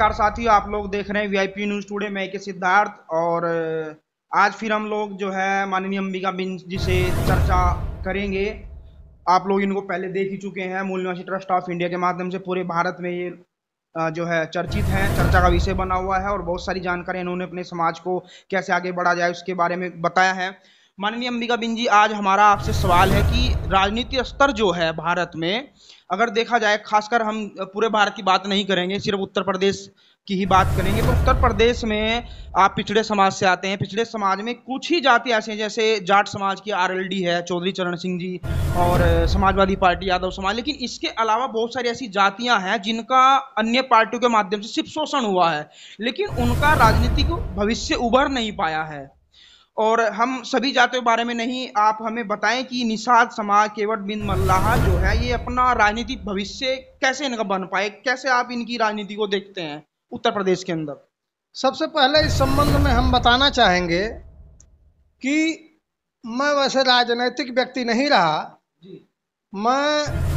नमस्कार साथियों आप लोग देख रहे हैं वीआईपी न्यूज टुडे मैं के सिद्धार्थ और आज फिर हम लोग जो है माननीय अंबिका बिन जी से चर्चा करेंगे आप लोग इनको पहले देख ही चुके हैं मूल निवासी ट्रस्ट ऑफ इंडिया के माध्यम से पूरे भारत में ये जो है चर्चित हैं चर्चा का विषय बना हुआ है और बहुत सारी जानकारी इन्होंने अपने समाज को कैसे आगे बढ़ा जाए उसके बारे में बताया है माननीय अंबिका बिन जी आज हमारा आपसे सवाल है कि राजनीति स्तर जो है भारत में अगर देखा जाए खासकर हम पूरे भारत की बात नहीं करेंगे सिर्फ उत्तर प्रदेश की ही बात करेंगे तो उत्तर प्रदेश में आप पिछड़े समाज से आते हैं पिछड़े समाज में कुछ ही जाति ऐसे हैं जैसे जाट समाज की आरएलडी है चौधरी चरण सिंह जी और समाजवादी पार्टी यादव समाज लेकिन इसके अलावा बहुत सारी ऐसी जातियां हैं जिनका अन्य पार्टियों के माध्यम से सिर्फ शोषण हुआ है लेकिन उनका राजनीतिक भविष्य उभर नहीं पाया है और हम सभी जातियों के बारे में नहीं आप हमें बताएं कि निषाद समाज केवट बिन मल्लाह जो है ये अपना राजनीतिक भविष्य कैसे इनका बन पाए कैसे आप इनकी राजनीति को देखते हैं उत्तर प्रदेश के अंदर सबसे पहले इस संबंध में हम बताना चाहेंगे कि मैं वैसे राजनीतिक व्यक्ति नहीं रहा मैं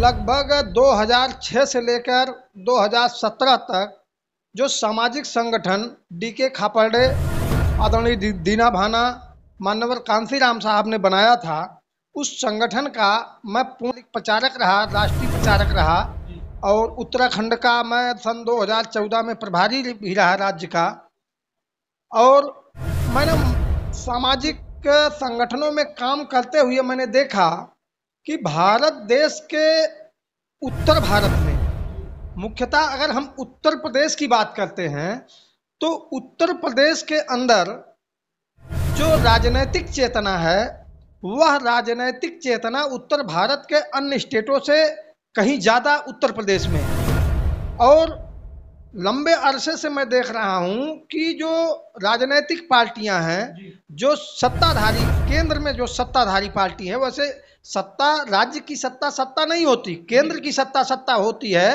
लगभग 2006 से लेकर 2017 तक जो सामाजिक संगठन डी के खापरडे आदरणीय दीना भाना मान्यवर कांसीराम साहब ने बनाया था उस संगठन का मैं पूर्ण प्रचारक रहा राष्ट्रीय प्रचारक रहा और उत्तराखंड का मैं सन 2014 में प्रभारी भी रहा राज्य का और मैंने सामाजिक संगठनों में काम करते हुए मैंने देखा कि भारत देश के उत्तर भारत में मुख्यतः अगर हम उत्तर प्रदेश की बात करते हैं तो उत्तर प्रदेश के अंदर जो राजनीतिक चेतना है वह राजनीतिक चेतना उत्तर भारत के अन्य स्टेटों से कहीं ज़्यादा उत्तर प्रदेश में और लंबे अरसे से मैं देख रहा हूं कि जो राजनीतिक पार्टियां हैं जो सत्ताधारी केंद्र में जो सत्ताधारी पार्टी है वैसे सत्ता राज्य की सत्ता सत्ता नहीं होती केंद्र की सत्ता सत्ता होती है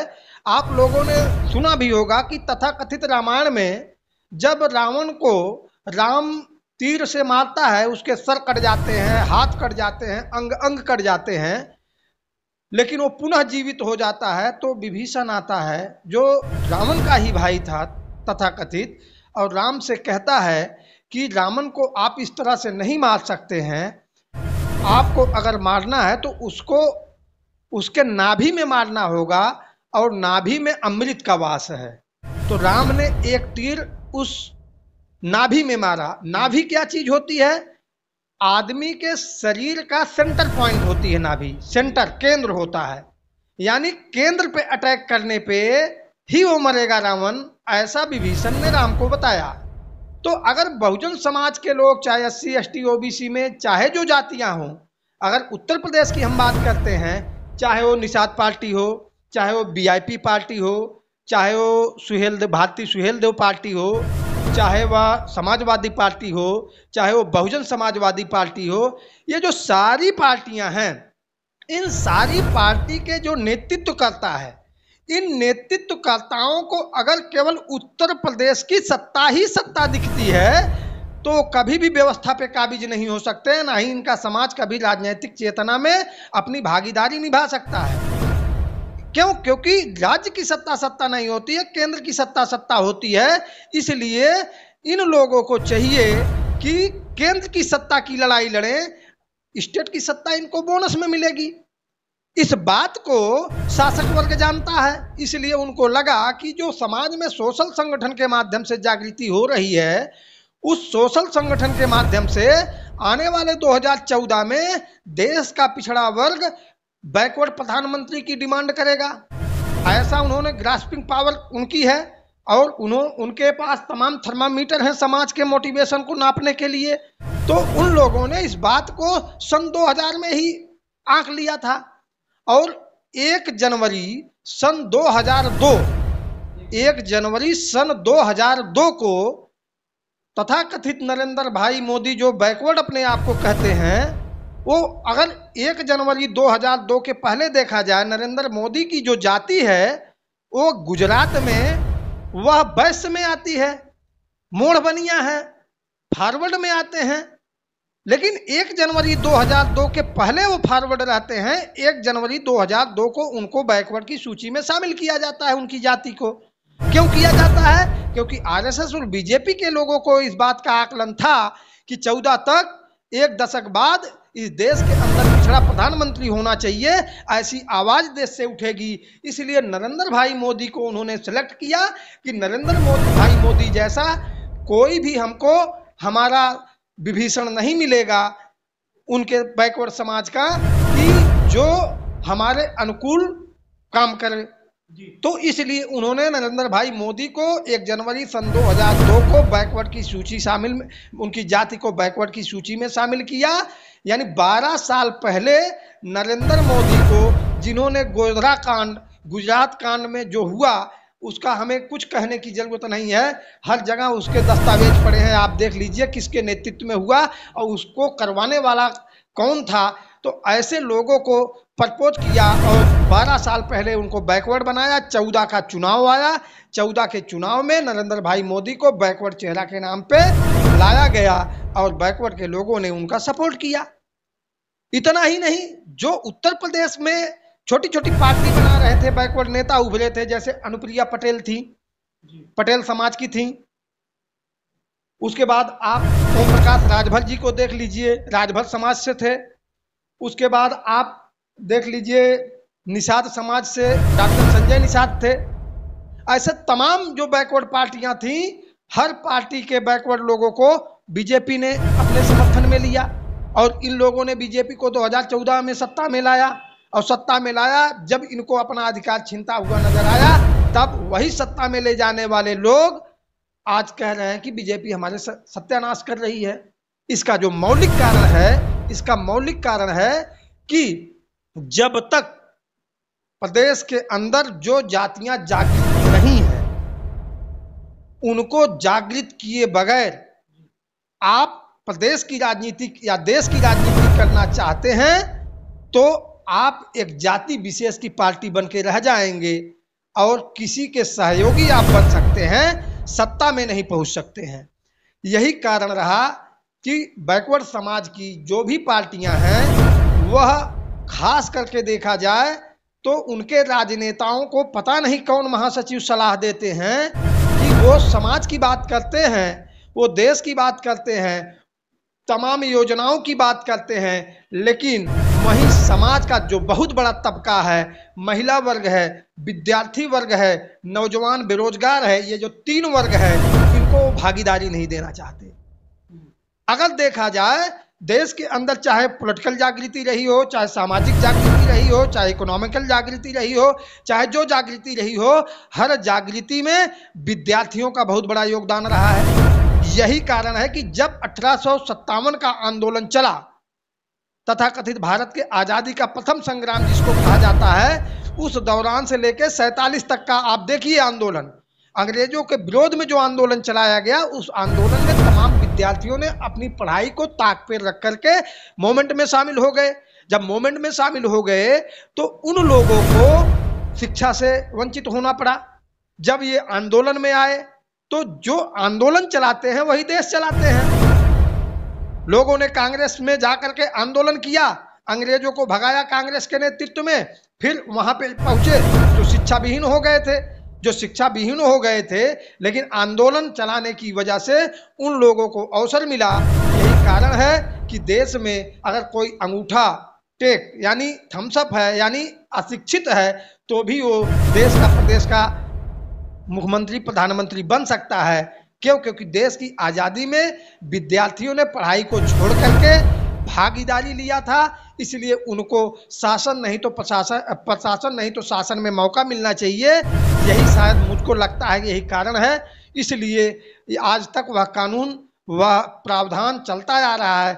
आप लोगों ने सुना भी होगा कि तथाकथित रामायण में जब रावण को राम तीर से मारता है उसके सर कट जाते हैं हाथ कट जाते हैं अंग अंग कट जाते हैं लेकिन वो पुनः जीवित हो जाता है तो विभीषण आता है जो रावण का ही भाई था तथा कथित और राम से कहता है कि रावण को आप इस तरह से नहीं मार सकते हैं आपको अगर मारना है तो उसको उसके नाभि में मारना होगा और नाभि में अमृत का वास है तो राम ने एक तीर उस नाभि में मारा नाभि क्या चीज होती है आदमी के शरीर का सेंटर पॉइंट होती है नाभि सेंटर केंद्र होता है यानी केंद्र पे अटैक करने पे ही वो मरेगा रावण ऐसा विभीषण ने राम को बताया तो अगर बहुजन समाज के लोग चाहे S C S T O B C में चाहे जो जातियां हों अगर उत्तर प्रदेश की हम बात करते हैं चाहे वो निषाद पार्टी हो चाहे वो बीआईपी पार्टी हो चाहे वो सुहेल देव भारतीय सुहेल देव पार्टी हो चाहे वह समाजवादी पार्टी हो चाहे वो बहुजन समाजवादी पार्टी हो ये जो सारी पार्टियां हैं इन सारी पार्टी के जो नेतृत्व करता है इन नेतृत्वकर्ताओं को अगर केवल उत्तर प्रदेश की सत्ता ही सत्ता दिखती है तो कभी भी व्यवस्था पे काबिज नहीं हो सकते ना ही इनका समाज कभी राजनीतिक चेतना में अपनी भागीदारी निभा सकता है क्यों क्योंकि राज्य की सत्ता सत्ता नहीं होती है केंद्र की सत्ता सत्ता होती है इसलिए इन लोगों को चाहिए कि केंद्र की सत्ता की लड़ाई लड़े स्टेट की सत्ता इनको बोनस में मिलेगी इस बात को शासक वर्ग जानता है इसलिए उनको लगा कि जो समाज में सोशल संगठन के माध्यम से जागृति हो रही है उस सोशल संगठन के माध्यम से आने वाले 2014 में देश का पिछड़ा वर्ग बैकवर्ड प्रधानमंत्री की डिमांड करेगा ऐसा उन्होंने ग्रास्पिंग पावर उनकी है और उन्हों उनके पास तमाम थर्मामीटर हैं समाज के मोटिवेशन को नापने के लिए तो उन लोगों ने इस बात को सन 2000 में ही आंक लिया था और एक जनवरी सन 2002 एक जनवरी सन 2002 को तथा कथित नरेंद्र भाई मोदी जो बैकवर्ड अपने आप को कहते हैं वो अगर एक जनवरी 2002 के पहले देखा जाए नरेंद्र मोदी की जो जाति है वो गुजरात में वह वैश्य में आती है मोड़ बनिया है फॉरवर्ड में आते हैं लेकिन एक जनवरी 2002 के पहले वो फॉरवर्ड रहते हैं एक जनवरी 2002 को उनको बैकवर्ड की सूची में शामिल किया जाता है उनकी जाति को क्यों किया जाता है क्योंकि आरएसएस और बीजेपी के लोगों को इस बात का आकलन था कि 14 तक एक दशक बाद इस देश के अंदर पिछड़ा प्रधानमंत्री होना चाहिए ऐसी आवाज़ देश से उठेगी इसलिए नरेंद्र भाई मोदी को उन्होंने सेलेक्ट किया कि नरेंद्र मोदी भाई मोदी जैसा कोई भी हमको हमारा विभीषण नहीं मिलेगा उनके बैकवर्ड समाज का कि जो हमारे अनुकूल काम करें तो इसलिए उन्होंने नरेंद्र भाई मोदी को 1 जनवरी सन 2002 को बैकवर्ड की सूची शामिल उनकी जाति को बैकवर्ड की सूची में शामिल किया यानी 12 साल पहले नरेंद्र मोदी को जिन्होंने गोधरा कांड गुजरात कांड में जो हुआ उसका हमें कुछ कहने की जरूरत नहीं है हर जगह उसके दस्तावेज पड़े हैं आप देख लीजिए किसके नेतृत्व में हुआ और उसको करवाने वाला कौन था तो ऐसे लोगों को प्रपोज किया और 12 साल पहले उनको बैकवर्ड बनाया 14 का चुनाव आया 14 के चुनाव में नरेंद्र भाई मोदी को बैकवर्ड चेहरा के नाम पे लाया गया और बैकवर्ड के लोगों ने उनका सपोर्ट किया इतना ही नहीं जो उत्तर प्रदेश में छोटी छोटी पार्टी बना रहे थे बैकवर्ड नेता उभरे थे जैसे अनुप्रिया पटेल थी पटेल समाज की थी उसके बाद आप ओम प्रकाश राजभर जी को देख लीजिए राजभर समाज से थे उसके बाद आप देख लीजिए निषाद समाज से डॉक्टर संजय निषाद थे ऐसे तमाम जो बैकवर्ड पार्टियां थी हर पार्टी के बैकवर्ड लोगों को बीजेपी ने अपने समर्थन में लिया और इन लोगों ने बीजेपी को 2014 में सत्ता में लाया और सत्ता में लाया जब इनको अपना अधिकार छीनता हुआ नजर आया तब वही सत्ता में ले जाने वाले लोग आज कह रहे हैं कि बीजेपी हमारे सत्यानाश कर रही है इसका जो मौलिक कारण है इसका मौलिक कारण है कि जब तक प्रदेश के अंदर जो जातियां जागृत नहीं है उनको जागृत किए बगैर आप प्रदेश की राजनीति या देश की राजनीति करना चाहते हैं तो आप एक जाति विशेष की पार्टी बन के रह जाएंगे और किसी के सहयोगी आप बन सकते हैं सत्ता में नहीं पहुंच सकते हैं यही कारण रहा कि बैकवर्ड समाज की जो भी पार्टियां हैं वह खास करके देखा जाए तो उनके राजनेताओं को पता नहीं कौन महासचिव सलाह देते हैं कि वो समाज की बात करते हैं वो देश की बात करते हैं तमाम योजनाओं की बात करते हैं लेकिन वहीं समाज का जो बहुत बड़ा तबका है महिला वर्ग है विद्यार्थी वर्ग है नौजवान बेरोजगार है ये जो तीन वर्ग है इनको भागीदारी नहीं देना चाहते अगर देखा जाए देश के अंदर चाहे पॉलिटिकल जागृति रही हो चाहे सामाजिक जागृति रही हो चाहे इकोनॉमिकल जागृति रही हो चाहे जो जागृति रही हो हर जागृति में विद्यार्थियों का बहुत बड़ा योगदान रहा है यही कारण है कि जब अठारह का आंदोलन चला तथा कथित भारत के आज़ादी का प्रथम संग्राम जिसको कहा जाता है उस दौरान से लेकर सैतालीस तक का आप देखिए आंदोलन अंग्रेजों के विरोध में जो आंदोलन चलाया गया उस आंदोलन में तमाम विद्यार्थियों ने अपनी पढ़ाई को ताक पर रख करके मोमेंट में शामिल हो गए जब मोमेंट में शामिल हो गए तो उन लोगों को शिक्षा से वंचित होना पड़ा जब ये आंदोलन में आए तो जो आंदोलन चलाते हैं वही देश चलाते हैं लोगों ने कांग्रेस में जाकर के आंदोलन किया अंग्रेजों को भगाया कांग्रेस के नेतृत्व में फिर वहां पे पहुंचे तो शिक्षा विहीन हो गए थे जो शिक्षा विहीन हो गए थे लेकिन आंदोलन चलाने की वजह से उन लोगों को अवसर मिला यही कारण है कि देश में अगर कोई अंगूठा टेक यानी थम्सअप है यानी अशिक्षित है तो भी वो देश का प्रदेश का मुख्यमंत्री प्रधानमंत्री बन सकता है क्यों क्योंकि देश की आज़ादी में विद्यार्थियों ने पढ़ाई को छोड़ करके भागीदारी लिया था इसलिए उनको शासन नहीं तो प्रशासन प्रशासन नहीं तो शासन में मौका मिलना चाहिए यही शायद मुझको लगता है यही कारण है इसलिए आज तक वह कानून वह प्रावधान चलता आ रहा है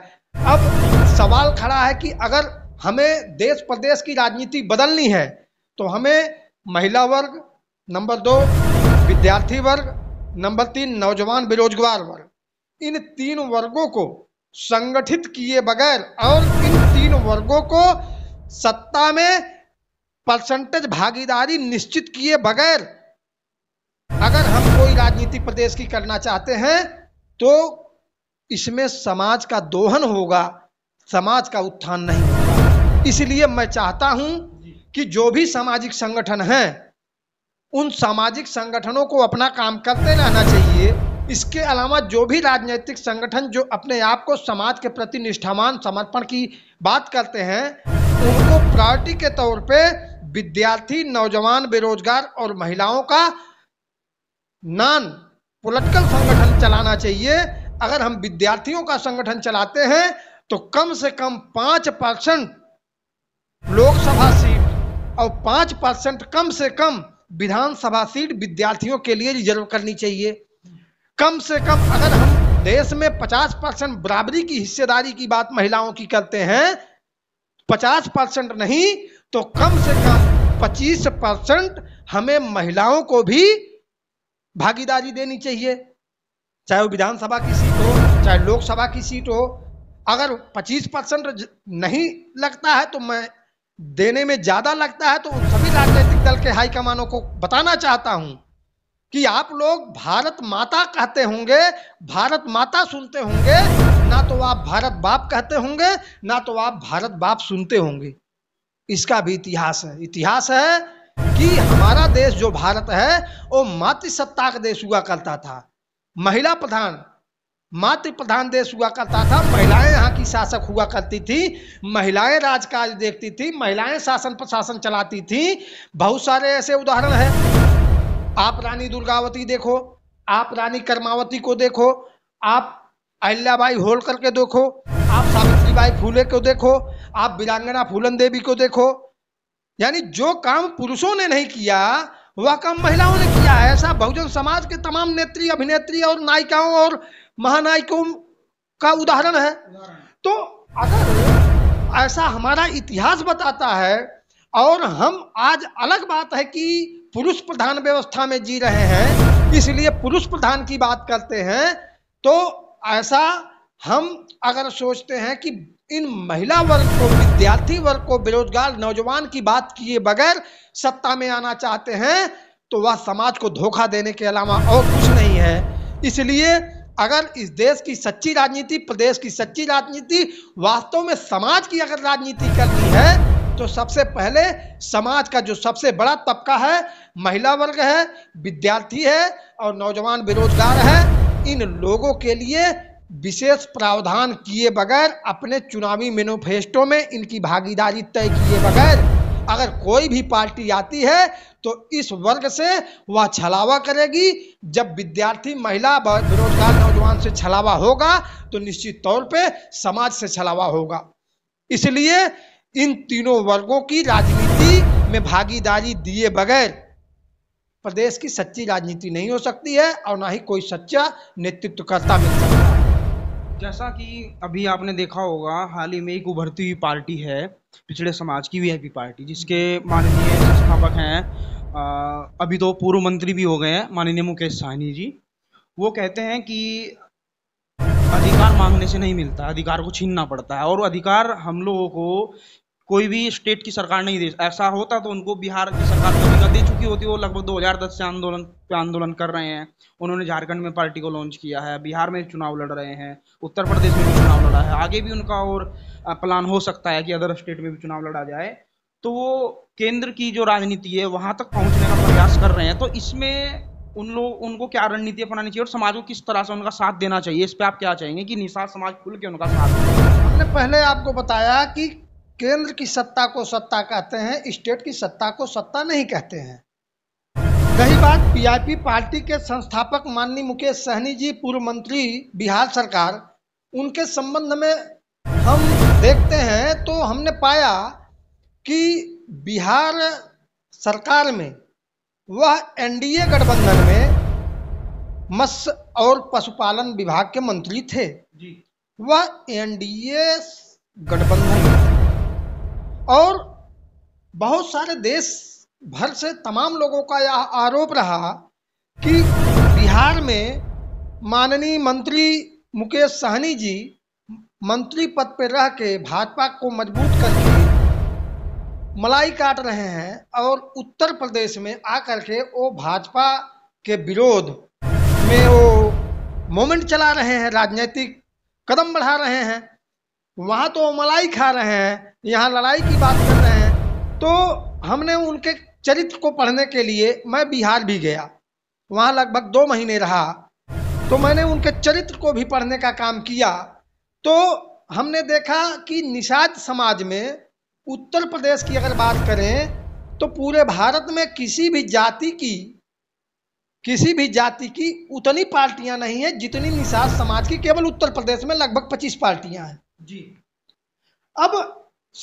अब सवाल खड़ा है कि अगर हमें देश प्रदेश की राजनीति बदलनी है तो हमें महिला वर्ग नंबर दो विद्यार्थी वर्ग नंबर तीन नौजवान बेरोजगार वर्ग इन तीन वर्गों को संगठित किए बगैर और इन तीन वर्गों को सत्ता में परसेंटेज भागीदारी निश्चित किए बगैर अगर हम कोई राजनीति प्रदेश की करना चाहते हैं तो इसमें समाज का दोहन होगा समाज का उत्थान नहीं इसलिए मैं चाहता हूं कि जो भी सामाजिक संगठन हैं उन सामाजिक संगठनों को अपना काम करते रहना चाहिए इसके अलावा जो भी राजनीतिक संगठन जो अपने आप को समाज के प्रति निष्ठावान समर्पण की बात करते हैं उनको प्रायोरिटी के तौर पे विद्यार्थी नौजवान बेरोजगार और महिलाओं का नॉन पोलिटिकल संगठन चलाना चाहिए अगर हम विद्यार्थियों का संगठन चलाते हैं तो कम से कम पाँच परसेंट लोकसभा सीट और पाँच परसेंट कम से कम विधानसभा सीट विद्यार्थियों के लिए रिजर्व करनी चाहिए कम से कम अगर हम देश में 50 परसेंट बराबरी की हिस्सेदारी की बात महिलाओं की करते हैं 50 परसेंट नहीं तो कम से कम 25 परसेंट हमें महिलाओं को भी भागीदारी देनी चाहिए चाहे वो विधानसभा की सीट हो चाहे लोकसभा की सीट हो अगर 25 परसेंट नहीं लगता है तो मैं देने में ज़्यादा लगता है तो उन सभी राजनीतिक दल के हाईकमानों को बताना चाहता हूं कि आप लोग भारत माता कहते होंगे भारत माता सुनते होंगे ना तो आप भारत बाप कहते होंगे ना तो आप भारत बाप सुनते होंगे इसका भी इतिहास है इतिहास है कि हमारा देश जो भारत है वो मातृसत्ता का देश हुआ करता था महिला प्रधान मातृ प्रधान देश हुआ करता था महिलाएं यहाँ की शासक हुआ करती थी महिलाएं राजकाज देखती थी महिलाएं शासन प्रशासन चलाती थी बहुत सारे ऐसे उदाहरण हैं आप रानी दुर्गावती देखो आप रानी कर्मावती को देखो आप अहिल्याबाई होलकर के देखो आप सावित्री बाई फूले को देखो आप वीरांगना फूलन देवी को देखो यानी जो काम पुरुषों ने नहीं किया वह काम महिलाओं ने किया है ऐसा बहुजन समाज के तमाम नेत्री अभिनेत्री और नायिकाओं और महानायिकों का उदाहरण है तो अगर ऐसा हमारा इतिहास बताता है और हम आज अलग बात है कि पुरुष प्रधान व्यवस्था में जी रहे हैं इसलिए पुरुष प्रधान की बात करते हैं तो ऐसा हम अगर सोचते हैं कि इन महिला वर्ग को विद्यार्थी वर्ग को बेरोजगार नौजवान की बात किए बगैर सत्ता में आना चाहते हैं तो वह समाज को धोखा देने के अलावा और कुछ नहीं है इसलिए अगर इस देश की सच्ची राजनीति प्रदेश की सच्ची राजनीति वास्तव में समाज की अगर राजनीति करनी है तो सबसे पहले समाज का जो सबसे बड़ा तबका है महिला वर्ग है विद्यार्थी है और नौजवान बेरोजगार है इन लोगों के लिए विशेष प्रावधान किए बगैर अपने चुनावी मेनोफेस्टो में इनकी भागीदारी तय किए बगैर अगर कोई भी पार्टी आती है तो इस वर्ग से वह छलावा करेगी जब विद्यार्थी महिला बेरोजगार नौजवान से छलावा होगा तो निश्चित तौर पे समाज से छलावा होगा इसलिए इन तीनों वर्गों की राजनीति में भागीदारी दिए बगैर प्रदेश की सच्ची राजनीति नहीं हो सकती है और ना ही कोई सच्चा नेतृत्वकर्ता मिल सकता है जैसा कि अभी आपने देखा होगा हाल ही में एक उभरती हुई पार्टी है पिछड़े समाज की वीआईपी पार्टी जिसके माननीय संस्थापक हैं अभी तो पूर्व मंत्री भी हो गए हैं माननीय मुकेश सहनी जी वो कहते हैं कि अधिकार मांगने से नहीं मिलता अधिकार को छीनना पड़ता है और अधिकार हम लोगों को कोई भी स्टेट की सरकार नहीं दे ऐसा होता तो उनको बिहार की सरकार को दे चुकी होती वो लगभग 2010 से आंदोलन पे आंदोलन कर रहे हैं उन्होंने झारखंड में पार्टी को लॉन्च किया है बिहार में चुनाव लड़ रहे हैं उत्तर प्रदेश में भी चुनाव लड़ा है आगे भी उनका और प्लान हो सकता है कि अदर स्टेट में भी चुनाव लड़ा जाए तो वो केंद्र की जो राजनीति है वहाँ तक पहुँचने का प्रयास कर रहे हैं तो इसमें उन लोग उनको क्या रणनीति अपनानी चाहिए और समाज को किस तरह से उनका साथ देना चाहिए इस पर आप क्या चाहेंगे कि निषाद समाज खुल के उनका साथ मैंने पहले आपको बताया कि केंद्र की सत्ता को सत्ता कहते हैं स्टेट की सत्ता को सत्ता नहीं कहते हैं रही बात पीआईपी पार्टी के संस्थापक माननीय मुकेश सहनी जी पूर्व मंत्री बिहार सरकार उनके संबंध में हम देखते हैं तो हमने पाया कि बिहार सरकार में वह एनडीए गठबंधन में मत्स्य और पशुपालन विभाग के मंत्री थे जी। वह एनडीए गठबंधन और बहुत सारे देश भर से तमाम लोगों का यह आरोप रहा कि बिहार में माननीय मंत्री मुकेश सहनी जी मंत्री पद पर रह के भाजपा को मजबूत करके मलाई काट रहे हैं और उत्तर प्रदेश में आकर के वो भाजपा के विरोध में वो मोमेंट चला रहे हैं राजनीतिक कदम बढ़ा रहे हैं वहाँ तो मलाई खा रहे हैं यहाँ लड़ाई की बात कर रहे हैं तो हमने उनके चरित्र को पढ़ने के लिए मैं बिहार भी गया वहाँ लगभग दो महीने रहा तो मैंने उनके चरित्र को भी पढ़ने का काम किया तो हमने देखा कि निषाद समाज में उत्तर प्रदेश की अगर बात करें तो पूरे भारत में किसी भी जाति की किसी भी जाति की उतनी पार्टियां नहीं है जितनी निषाद समाज की केवल उत्तर प्रदेश में लगभग 25 पार्टियां हैं जी अब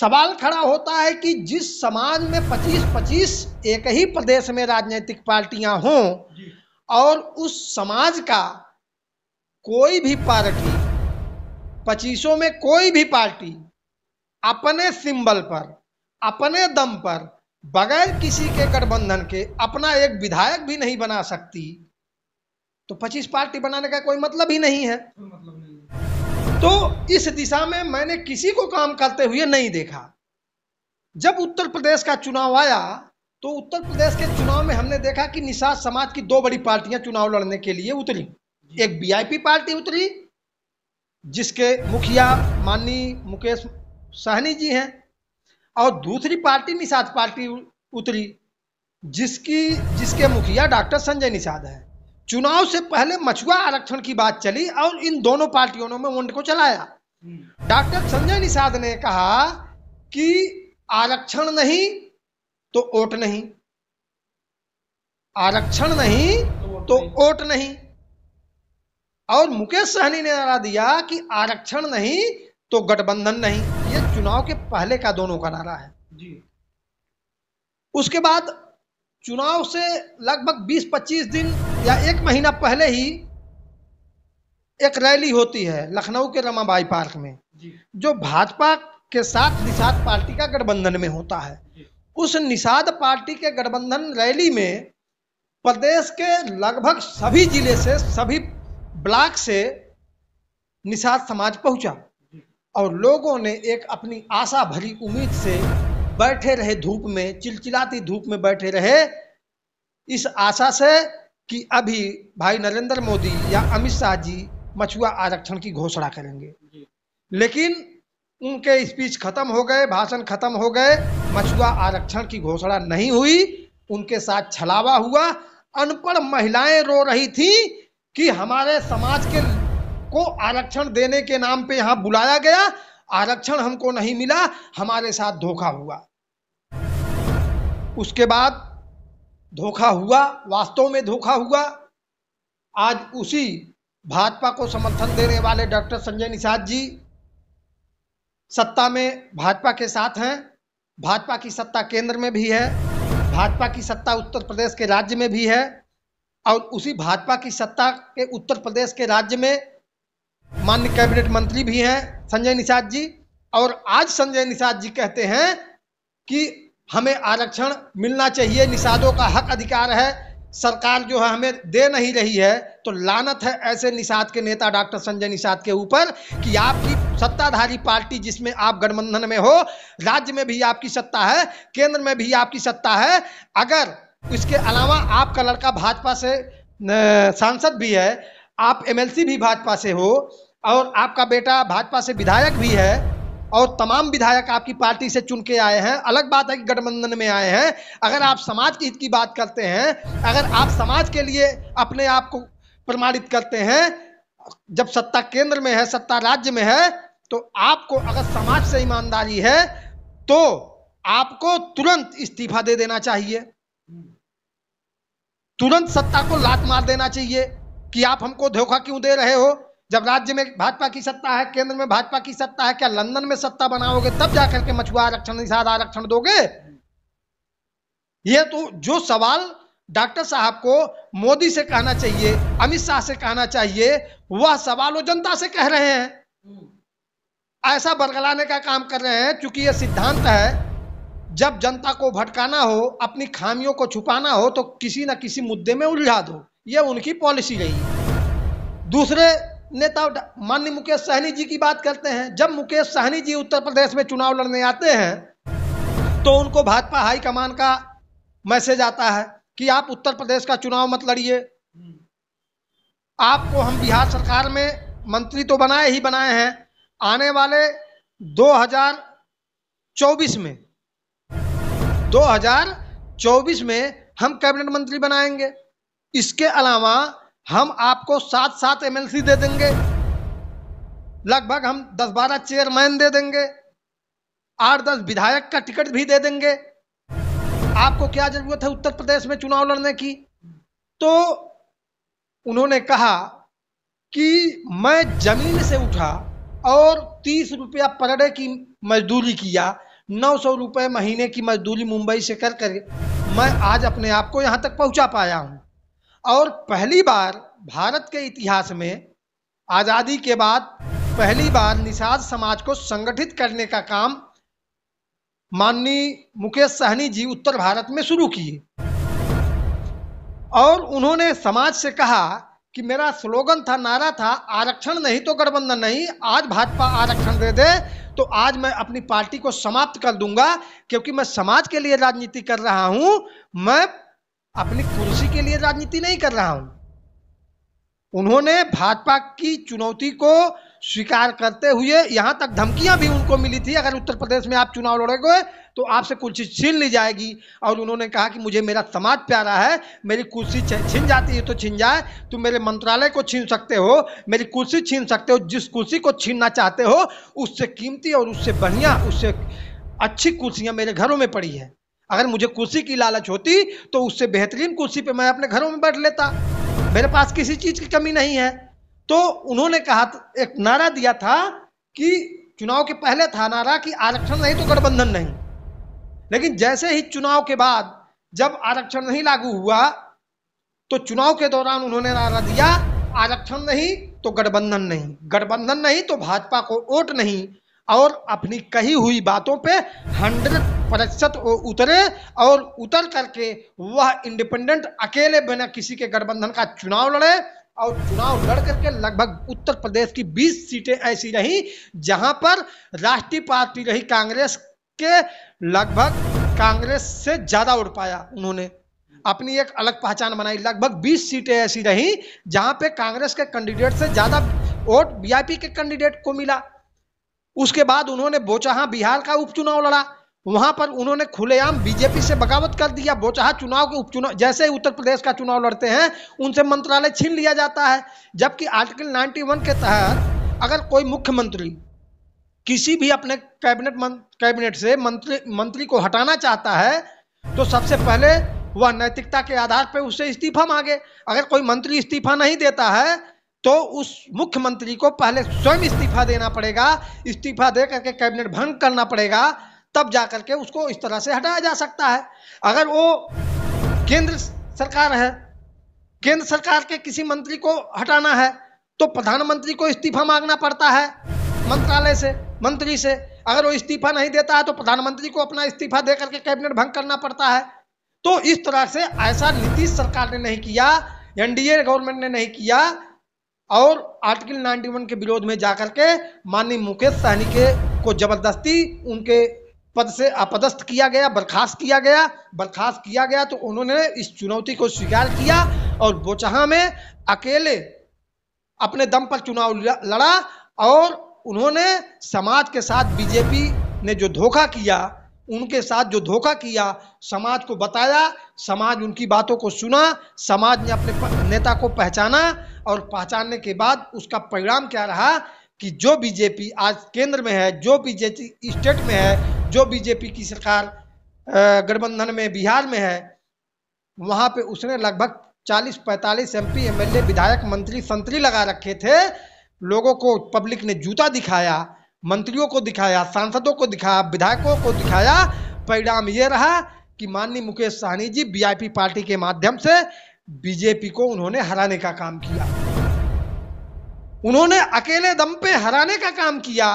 सवाल खड़ा होता है कि जिस समाज में 25-25 एक ही प्रदेश में राजनीतिक पार्टियां हों और उस समाज का कोई भी पार्टी पच्चीसों में कोई भी पार्टी अपने सिंबल पर अपने दम पर बगैर किसी के गठबंधन के अपना एक विधायक भी नहीं बना सकती तो 25 पार्टी बनाने का कोई मतलब ही मतलब नहीं है तो, इस दिशा में मैंने किसी को काम करते हुए नहीं देखा जब उत्तर प्रदेश का चुनाव आया तो उत्तर प्रदेश के चुनाव में हमने देखा कि निषाद समाज की दो बड़ी पार्टियां चुनाव लड़ने के लिए उतरी एक बीआईपी पार्टी उतरी जिसके मुखिया माननीय मुकेश सहनी जी हैं और दूसरी पार्टी निषाद पार्टी उतरी जिसकी जिसके मुखिया डॉक्टर संजय निषाद है चुनाव से पहले मछुआ आरक्षण की बात चली और इन दोनों पार्टियों ने वोट को चलाया डॉक्टर संजय निषाद ने कहा कि आरक्षण नहीं तो वोट नहीं आरक्षण नहीं तो वोट नहीं और मुकेश सहनी ने नारा दिया कि आरक्षण नहीं तो गठबंधन नहीं ये चुनाव के पहले का दोनों का नारा है जी उसके बाद चुनाव से लगभग 20-25 दिन या एक महीना पहले ही एक रैली होती है लखनऊ के रमाबाई पार्क में जो भाजपा के साथ निषाद पार्टी का गठबंधन में होता है उस निषाद पार्टी के गठबंधन रैली में प्रदेश के लगभग सभी जिले से सभी ब्लॉक से निषाद समाज पहुंचा और लोगों ने एक अपनी आशा भरी उम्मीद से बैठे रहे धूप में चिलचिलाती धूप में बैठे रहे इस आशा से कि अभी भाई नरेंद्र मोदी या अमित शाह जी मछुआ आरक्षण की घोषणा करेंगे लेकिन उनके स्पीच खत्म हो गए भाषण खत्म हो गए मछुआ आरक्षण की घोषणा नहीं हुई उनके साथ छलावा हुआ अनपढ़ महिलाएं रो रही थी कि हमारे समाज के को आरक्षण देने के नाम पे यहाँ बुलाया गया आरक्षण हमको नहीं मिला हमारे साथ धोखा हुआ उसके बाद धोखा हुआ वास्तव में धोखा हुआ आज उसी भाजपा को समर्थन देने वाले डॉक्टर संजय निषाद जी सत्ता में भाजपा के साथ हैं भाजपा की सत्ता केंद्र में भी है भाजपा की सत्ता उत्तर प्रदेश के राज्य में भी है और उसी भाजपा की सत्ता के उत्तर प्रदेश के राज्य में मान्य कैबिनेट मंत्री भी हैं संजय निषाद जी और आज संजय निषाद जी कहते हैं कि हमें आरक्षण मिलना चाहिए निषादों का हक अधिकार है सरकार जो है हमें दे नहीं रही है तो लानत है ऐसे निषाद के नेता डॉक्टर संजय निषाद के ऊपर कि आपकी सत्ताधारी पार्टी जिसमें आप गठबंधन में हो राज्य में भी आपकी सत्ता है केंद्र में भी आपकी सत्ता है अगर इसके अलावा आपका लड़का भाजपा से सांसद भी है आप एमएलसी भी भाजपा से हो और आपका बेटा भाजपा से विधायक भी है और तमाम विधायक आपकी पार्टी से चुन के आए हैं अलग बात है कि गठबंधन में आए हैं अगर आप समाज के हित की बात करते हैं अगर आप समाज के लिए अपने आप को प्रमाणित करते हैं जब सत्ता केंद्र में है सत्ता राज्य में है तो आपको अगर समाज से ईमानदारी है तो आपको तुरंत इस्तीफा दे देना चाहिए तुरंत सत्ता को लात मार देना चाहिए कि आप हमको धोखा क्यों दे रहे हो जब राज्य में भाजपा की सत्ता है केंद्र में भाजपा की सत्ता है क्या लंदन में सत्ता बनाओगे तब जाकर के मछुआ आरक्षण निषाद आरक्षण दोगे ये तो जो सवाल डॉक्टर साहब को मोदी से कहना चाहिए अमित शाह से कहना चाहिए वह सवाल वो जनता से कह रहे हैं ऐसा बरगलाने का काम कर रहे हैं क्योंकि यह सिद्धांत है जब जनता को भटकाना हो अपनी खामियों को छुपाना हो तो किसी न किसी मुद्दे में उलझा दो ये उनकी पॉलिसी रही दूसरे नेता माननीय मुकेश सहनी जी की बात करते हैं जब मुकेश सहनी जी उत्तर प्रदेश में चुनाव लड़ने आते हैं तो उनको भाजपा हाईकमान का मैसेज आता है कि आप उत्तर प्रदेश का चुनाव मत लड़िए आपको हम बिहार सरकार में मंत्री तो बनाए ही बनाए हैं आने वाले 2024 में 2024 में हम कैबिनेट मंत्री बनाएंगे इसके अलावा हम आपको सात सात एमएलसी दे देंगे लगभग हम दस बारह चेयरमैन दे देंगे आठ दस विधायक का टिकट भी दे देंगे आपको क्या जरूरत है उत्तर प्रदेश में चुनाव लड़ने की तो उन्होंने कहा कि मैं जमीन से उठा और तीस रुपया पर डे की मजदूरी किया नौ सौ रुपये महीने की मजदूरी मुंबई से कर कर मैं आज अपने आप को यहाँ तक पहुँचा पाया हूँ और पहली बार भारत के इतिहास में आज़ादी के बाद पहली बार निषाद समाज को संगठित करने का काम माननीय मुकेश सहनी जी उत्तर भारत में शुरू किए और उन्होंने समाज से कहा कि मेरा स्लोगन था नारा था आरक्षण नहीं तो गठबंधन नहीं आज भाजपा आरक्षण दे दे तो आज मैं अपनी पार्टी को समाप्त कर दूंगा क्योंकि मैं समाज के लिए राजनीति कर रहा हूं मैं अपनी कुर्सी के लिए राजनीति नहीं कर रहा हूं उन्होंने भाजपा की चुनौती को स्वीकार करते हुए यहां तक धमकियां भी उनको मिली थी अगर उत्तर प्रदेश में आप चुनाव लड़ोगे तो आपसे कुर्सी छीन ली जाएगी और उन्होंने कहा कि मुझे मेरा समाज प्यारा है मेरी कुर्सी छीन जाती है तो छीन जाए तुम मेरे मंत्रालय को छीन सकते हो मेरी कुर्सी छीन सकते हो जिस कुर्सी को छीनना चाहते हो उससे कीमती और उससे बढ़िया उससे अच्छी कुर्सियाँ मेरे घरों में पड़ी है अगर मुझे कुर्सी की लालच होती तो उससे बेहतरीन कुर्सी पे मैं अपने घरों में बैठ लेता मेरे पास किसी चीज की कमी नहीं है तो उन्होंने कहा एक नारा दिया था कि चुनाव के पहले था नारा कि आरक्षण नहीं तो गठबंधन नहीं लेकिन जैसे ही चुनाव के बाद जब आरक्षण नहीं लागू हुआ तो चुनाव के दौरान उन्होंने नारा दिया आरक्षण नहीं तो गठबंधन नहीं गठबंधन नहीं तो भाजपा को वोट नहीं और अपनी कही हुई बातों पे हंड्रेड प्रतिशत उतरे और उतर करके वह इंडिपेंडेंट अकेले बिना किसी के गठबंधन का चुनाव लड़े और चुनाव लड़ करके लगभग उत्तर प्रदेश की 20 सीटें ऐसी रही जहां पर राष्ट्रीय पार्टी रही कांग्रेस के लगभग कांग्रेस से ज़्यादा उड़ पाया उन्होंने अपनी एक अलग पहचान बनाई लगभग 20 सीटें ऐसी रही जहां पे कांग्रेस के कैंडिडेट से ज़्यादा वोट वीआईपी के कैंडिडेट को मिला उसके बाद उन्होंने बोचाहा बिहार का उपचुनाव लड़ा वहां पर उन्होंने खुलेआम बीजेपी से बगावत कर दिया बोचाहा चुनाव के उपचुनाव जैसे उत्तर प्रदेश का चुनाव लड़ते हैं उनसे मंत्रालय छीन लिया जाता है जबकि आर्टिकल 91 के तहत अगर कोई मुख्यमंत्री किसी भी अपने कैबिनेट कैबिनेट से मंत्री मंत्री को हटाना चाहता है तो सबसे पहले वह नैतिकता के आधार पर उससे इस्तीफा मांगे अगर कोई मंत्री इस्तीफा नहीं देता है तो उस मुख्यमंत्री को पहले स्वयं इस्तीफा देना पड़ेगा इस्तीफा दे करके कैबिनेट भंग करना पड़ेगा तब जा करके उसको इस तरह से हटाया जा सकता है अगर वो केंद्र सरकार है केंद्र सरकार के किसी मंत्री को हटाना है तो प्रधानमंत्री को इस्तीफा मांगना पड़ता है मंत्रालय से मंत्री से अगर वो इस्तीफा नहीं देता है तो प्रधानमंत्री को अपना इस्तीफा दे करके कैबिनेट भंग करना पड़ता है तो इस तरह से ऐसा नीतीश सरकार ने नहीं किया एनडीए गवर्नमेंट ने नहीं किया और आर्टिकल 91 के विरोध में जाकर के माननीय मुकेश सहनी के को जबरदस्ती उनके पद से अपदस्थ किया गया बर्खास्त किया गया बर्खास्त किया गया तो उन्होंने इस चुनौती को स्वीकार किया और बोचहा में अकेले अपने दम पर चुनाव लड़ा और उन्होंने समाज के साथ बीजेपी ने जो धोखा किया उनके साथ जो धोखा किया समाज को बताया समाज उनकी बातों को सुना समाज ने अपने नेता को पहचाना और पहचानने के बाद उसका परिणाम क्या रहा कि जो बीजेपी आज केंद्र में है जो बीजेपी स्टेट में है जो बीजेपी की सरकार गठबंधन में बिहार में है वहां पे उसने लगभग 40-45 एमपी एमएलए विधायक मंत्री संतरी लगा रखे थे लोगों को पब्लिक ने जूता दिखाया मंत्रियों को दिखाया सांसदों को दिखाया विधायकों को दिखाया परिणाम ये रहा कि माननीय मुकेश सहनी जी बी पार्टी के माध्यम से बीजेपी को उन्होंने हराने का काम किया उन्होंने अकेले दम पे हराने का काम किया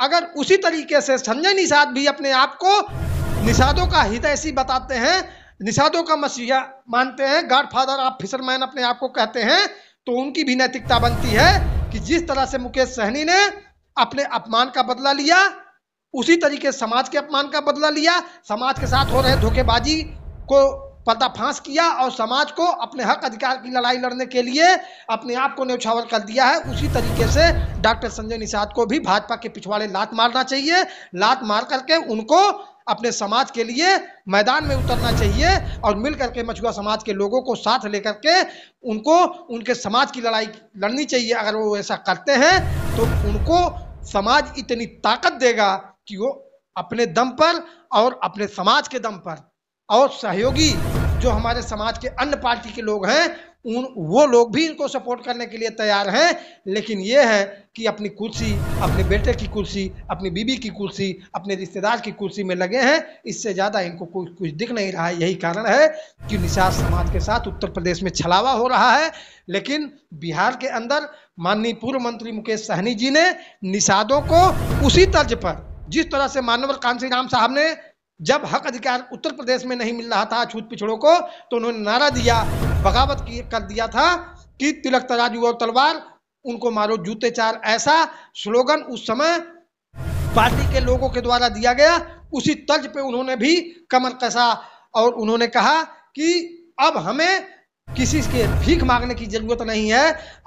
अगर उसी तरीके से संजय निषाद भी अपने आप को निषादों का ऐसी बताते हैं निषादों का मसीहा मानते हैं फादर ऑफ फिशरमैन अपने आप को कहते हैं तो उनकी भी नैतिकता बनती है कि जिस तरह से मुकेश सहनी ने अपने अपमान का बदला लिया उसी तरीके समाज के अपमान का बदला लिया समाज के साथ हो रहे धोखेबाजी को पर्दाफाश किया और समाज को अपने हक अधिकार की लड़ाई लड़ने के लिए अपने आप को न्यौछावर कर दिया है उसी तरीके से डॉक्टर संजय निषाद को भी भाजपा के पिछवाड़े लात मारना चाहिए लात मार करके उनको अपने समाज के लिए मैदान में उतरना चाहिए और मिल करके मछुआ समाज के लोगों को साथ लेकर के उनको उनके समाज की लड़ाई लड़नी चाहिए अगर वो ऐसा करते हैं तो उनको समाज इतनी ताकत देगा कि वो अपने दम पर और अपने समाज के दम पर और सहयोगी जो हमारे समाज के अन्य पार्टी के लोग हैं उन वो लोग भी इनको सपोर्ट करने के लिए तैयार हैं लेकिन ये है कि अपनी कुर्सी अपने बेटे की कुर्सी अपनी बीबी की कुर्सी अपने रिश्तेदार की कुर्सी में लगे हैं इससे ज़्यादा इनको कुछ कुछ दिख नहीं रहा है यही कारण है कि निषाद समाज के साथ उत्तर प्रदेश में छलावा हो रहा है लेकिन बिहार के अंदर माननीय पूर्व मंत्री मुकेश सहनी जी ने निषादों को उसी तर्ज पर जिस तरह से मानवर कांसी राम साहब ने जब हक अधिकार उत्तर प्रदेश में नहीं मिल रहा था छूत पिछड़ों को तो उन्होंने नारा दिया बगावत कर दिया था कि तिलक तराजू और तलवार उनको मारो जूते चार ऐसा स्लोगन उस समय पार्टी के लोगों के द्वारा दिया गया उसी तर्ज पे उन्होंने भी कमर कसा और उन्होंने कहा कि अब हमें किसी के भीख मांगने की जरूरत नहीं है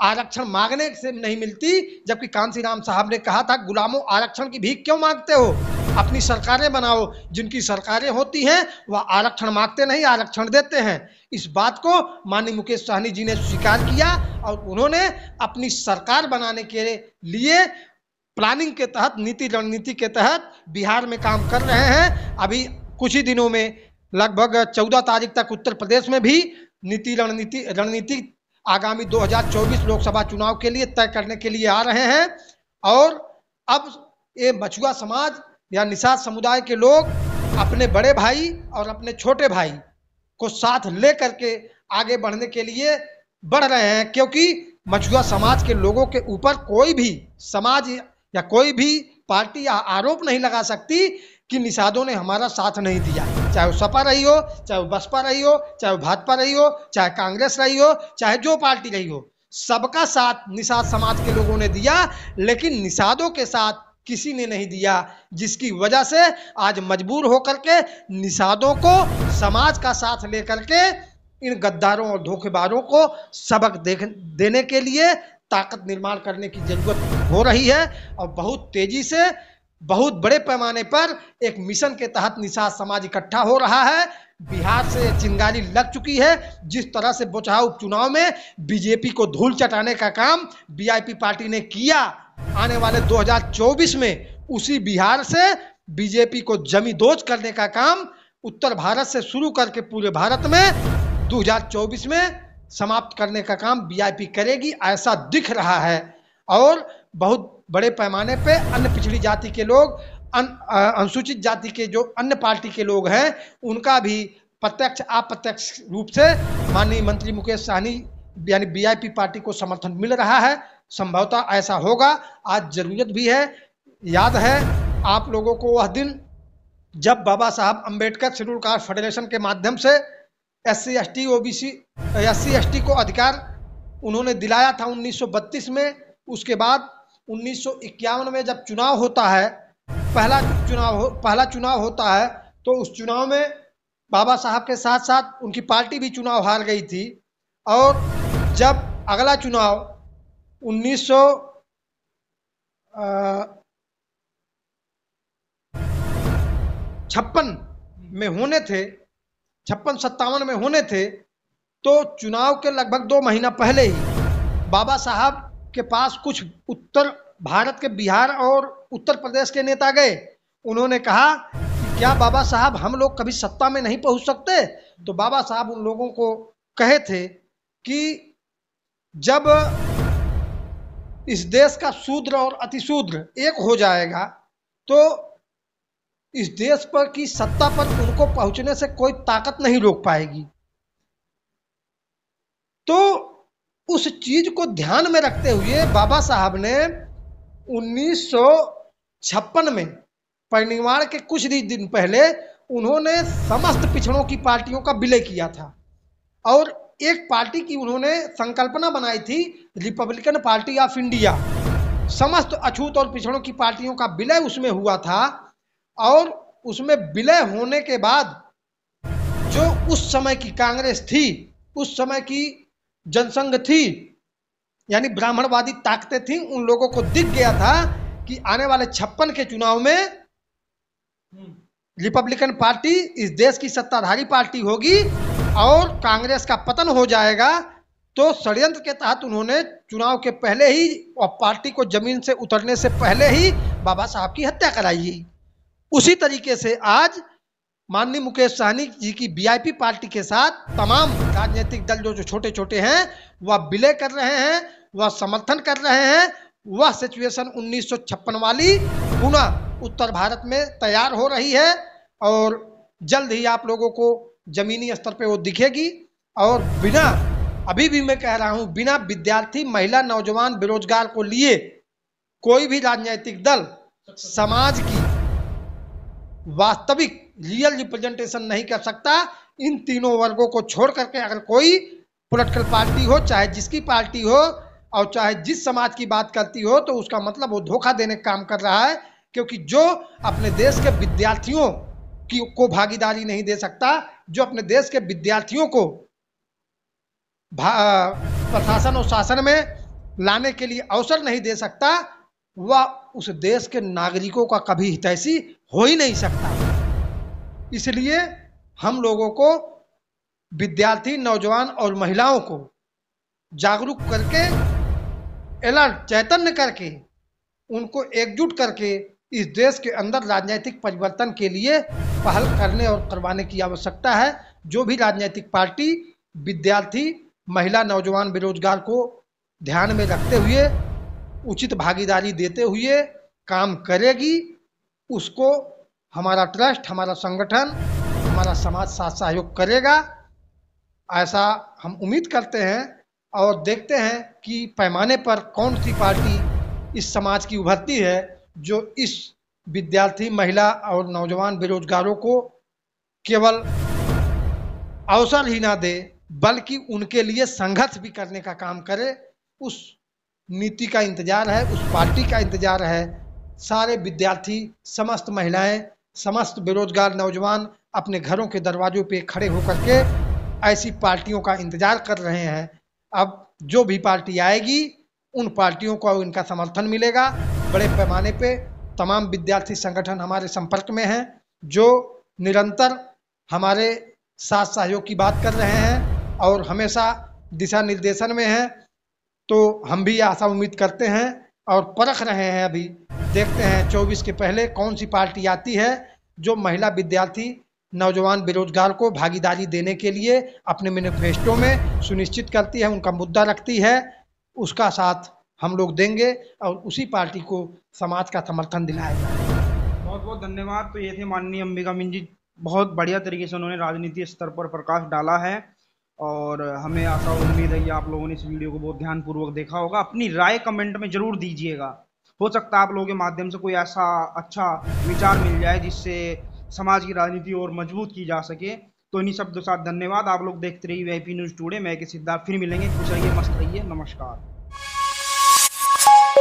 आरक्षण मांगने से नहीं मिलती जबकि कांसी राम साहब ने कहा था गुलामों आरक्षण की भीख क्यों मांगते हो अपनी सरकारें बनाओ जिनकी सरकारें होती हैं वह आरक्षण मांगते नहीं आरक्षण देते हैं इस बात को माननीय मुकेश सहनी जी ने स्वीकार किया और उन्होंने अपनी सरकार बनाने के लिए प्लानिंग के तहत नीति रणनीति के तहत बिहार में काम कर रहे हैं अभी कुछ ही दिनों में लगभग चौदह तारीख तक उत्तर प्रदेश में भी नीति रणनीति रणनीति आगामी 2024 लोकसभा चुनाव के लिए तय करने के लिए आ रहे हैं और अब ये मछुआ समाज या निषाद समुदाय के लोग अपने बड़े भाई और अपने छोटे भाई को साथ ले करके आगे बढ़ने के लिए बढ़ रहे हैं क्योंकि मछुआ समाज के लोगों के ऊपर कोई भी समाज या कोई भी पार्टी या आरोप नहीं लगा सकती कि निषादों ने हमारा साथ नहीं दिया चाहे वो सपा रही हो चाहे वो बसपा रही हो चाहे वो भाजपा रही हो चाहे कांग्रेस रही हो चाहे जो पार्टी रही हो सबका साथ निषाद समाज के लोगों ने दिया लेकिन निषादों के साथ किसी ने नहीं दिया जिसकी वजह से आज मजबूर होकर के निषादों को समाज का साथ लेकर के इन गद्दारों और धोखेबाजों को सबक देख देने के लिए ताकत निर्माण करने की जरूरत हो रही है और बहुत तेजी से बहुत बड़े पैमाने पर एक मिशन के तहत निषाद समाज इकट्ठा हो रहा है बिहार से चिंगारी लग चुकी है जिस तरह से बोचहा उपचुनाव में बीजेपी को धूल चटाने का काम बीआईपी पार्टी ने किया आने वाले 2024 में उसी बिहार से बीजेपी को जमीदोज करने का काम उत्तर भारत से शुरू करके पूरे भारत में 2024 में समाप्त करने का काम बीआईपी करेगी ऐसा दिख रहा है और बहुत बड़े पैमाने पे अन्य पिछड़ी जाति के लोग अनुसूचित जाति के जो अन्य पार्टी के लोग हैं उनका भी प्रत्यक्ष अप्रत्यक्ष रूप से माननीय मंत्री मुकेश सहनी यानी बीआईपी पार्टी को समर्थन मिल रहा है संभवतः ऐसा होगा आज ज़रूरत भी है याद है आप लोगों को वह दिन जब बाबा साहब अंबेडकर शेड्यूल कास्ट फेडरेशन के माध्यम से S C S T O B C S C S T को अधिकार उन्होंने दिलाया था 1932 में उसके बाद उन्नीस में जब चुनाव होता है पहला चुनाव हो, पहला चुनाव होता है तो उस चुनाव में बाबा साहब के साथ साथ उनकी पार्टी भी चुनाव हार गई थी और जब अगला चुनाव उन्नीस सौ छप्पन में होने थे छप्पन सत्तावन में होने थे तो चुनाव के लगभग दो महीना पहले ही बाबा साहब के पास कुछ उत्तर भारत के बिहार और उत्तर प्रदेश के नेता गए उन्होंने कहा कि क्या बाबा साहब हम लोग कभी सत्ता में नहीं पहुंच सकते तो बाबा साहब उन लोगों को कहे थे कि जब इस देश का शूद्र और अतिशूद्र एक हो जाएगा तो इस देश पर की सत्ता पर उनको पहुंचने से कोई ताकत नहीं रोक पाएगी तो उस चीज को ध्यान में रखते हुए बाबा साहब ने उन्नीस में परिनिर्माण के कुछ ही दिन पहले उन्होंने समस्त पिछड़ों की पार्टियों का विलय किया था और एक पार्टी की उन्होंने संकल्पना बनाई थी रिपब्लिकन पार्टी ऑफ इंडिया समस्त अछूत और पिछड़ों की पार्टियों का विलय उसमें हुआ था और उसमें विलय होने के बाद जो उस समय की कांग्रेस थी उस समय की जनसंघ थी यानी ब्राह्मणवादी ताकतें थी उन लोगों को दिख गया था कि आने वाले छप्पन के चुनाव में रिपब्लिकन हम्म। पार्टी इस देश की सत्ताधारी पार्टी होगी और कांग्रेस का पतन हो जाएगा तो षडयंत्र के तहत उन्होंने चुनाव के पहले ही और पार्टी को जमीन से उतरने से पहले ही बाबा साहब की हत्या कराई उसी तरीके से आज माननीय मुकेश सहनी जी की वीआईपी पार्टी के साथ तमाम राजनीतिक दल जो छोटे छोटे हैं वह विलय कर रहे हैं वह समर्थन कर रहे हैं वह सिचुएशन उन्नीस वाली पुनः उत्तर भारत में तैयार हो रही है और जल्द ही आप लोगों को जमीनी स्तर पे वो दिखेगी और बिना अभी भी मैं कह रहा हूं बिना विद्यार्थी महिला नौजवान बेरोजगार को लिए कोई भी राजनीतिक दल समाज की वास्तविक रियल रिप्रेजेंटेशन नहीं कर सकता इन तीनों वर्गों को छोड़ करके अगर कोई पोलिटिकल पार्टी हो चाहे जिसकी पार्टी हो और चाहे जिस समाज की बात करती हो तो उसका मतलब वो धोखा देने का काम कर रहा है क्योंकि जो अपने देश के विद्यार्थियों की को भागीदारी नहीं दे सकता जो अपने देश के विद्यार्थियों को प्रशासन और शासन में लाने के लिए अवसर नहीं दे सकता वह उस देश के नागरिकों का कभी हितैषी हो ही नहीं सकता इसलिए हम लोगों को विद्यार्थी नौजवान और महिलाओं को जागरूक करके अलर्ट चैतन्य करके उनको एकजुट करके इस देश के अंदर राजनीतिक परिवर्तन के लिए पहल करने और करवाने की आवश्यकता है जो भी राजनीतिक पार्टी विद्यार्थी महिला नौजवान बेरोजगार को ध्यान में रखते हुए उचित भागीदारी देते हुए काम करेगी उसको हमारा ट्रस्ट हमारा संगठन हमारा समाज साथ सहयोग करेगा ऐसा हम उम्मीद करते हैं और देखते हैं कि पैमाने पर कौन सी पार्टी इस समाज की उभरती है जो इस विद्यार्थी महिला और नौजवान बेरोजगारों को केवल अवसर ही ना दे बल्कि उनके लिए संघर्ष भी करने का काम करे उस नीति का इंतजार है उस पार्टी का इंतजार है सारे विद्यार्थी समस्त महिलाएं समस्त बेरोजगार नौजवान अपने घरों के दरवाजों पे खड़े होकर के ऐसी पार्टियों का इंतजार कर रहे हैं अब जो भी पार्टी आएगी उन पार्टियों को इनका समर्थन मिलेगा बड़े पैमाने पे तमाम विद्यार्थी संगठन हमारे संपर्क में हैं जो निरंतर हमारे साथ सहयोग की बात कर रहे हैं और हमेशा दिशा निर्देशन में हैं तो हम भी आशा उम्मीद करते हैं और परख रहे हैं अभी देखते हैं 24 के पहले कौन सी पार्टी आती है जो महिला विद्यार्थी नौजवान बेरोजगार को भागीदारी देने के लिए अपने मैनिफेस्टो में सुनिश्चित करती है उनका मुद्दा रखती है उसका साथ हम लोग देंगे और उसी पार्टी को समाज का समर्थन दिलाएगा बहुत बहुत धन्यवाद तो ये थे माननीय अंबिका मिन जी बहुत बढ़िया तरीके से उन्होंने राजनीति स्तर पर प्रकाश डाला है और हमें आशा उम्मीद है कि आप लोगों ने इस वीडियो को बहुत ध्यानपूर्वक देखा होगा अपनी राय कमेंट में ज़रूर दीजिएगा हो सकता है आप लोगों के माध्यम से कोई ऐसा अच्छा विचार मिल जाए जिससे समाज की राजनीति और मजबूत की जा सके तो इन्हीं शब्दों के साथ धन्यवाद आप लोग देखते रहिए वी न्यूज़ टूडे मैं के सिद्धार्थ फिर मिलेंगे खुश रहिए मस्त रहिए नमस्कार